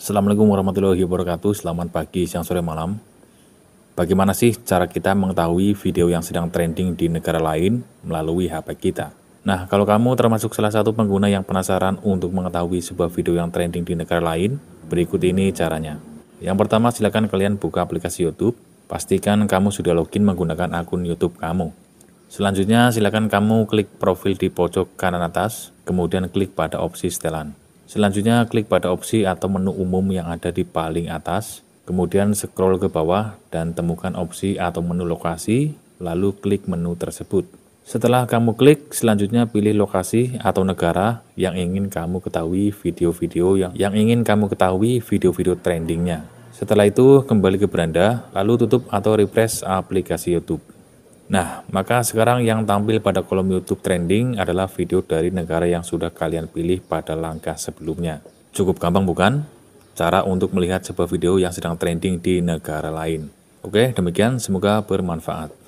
Assalamualaikum warahmatullahi wabarakatuh. Selamat pagi, siang, sore, malam. Bagaimana sih cara kita mengetahui video yang sedang trending di negara lain melalui HP kita? Nah, kalau kamu termasuk salah satu pengguna yang penasaran untuk mengetahui sebuah video yang trending di negara lain, berikut ini caranya. Yang pertama, silakan kalian buka aplikasi YouTube. Pastikan kamu sudah login menggunakan akun YouTube kamu. Selanjutnya, silakan kamu klik profil di pojok kanan atas, kemudian klik pada opsi setelan. Selanjutnya klik pada opsi atau menu umum yang ada di paling atas, kemudian scroll ke bawah dan temukan opsi atau menu lokasi, lalu klik menu tersebut. Setelah kamu klik, selanjutnya pilih lokasi atau negara yang ingin kamu ketahui video-video yang, yang ingin kamu ketahui video-video trendingnya. Setelah itu, kembali ke beranda, lalu tutup atau refresh aplikasi YouTube. Nah, maka sekarang yang tampil pada kolom YouTube trending adalah video dari negara yang sudah kalian pilih pada langkah sebelumnya. Cukup gampang bukan? Cara untuk melihat sebuah video yang sedang trending di negara lain. Oke, demikian semoga bermanfaat.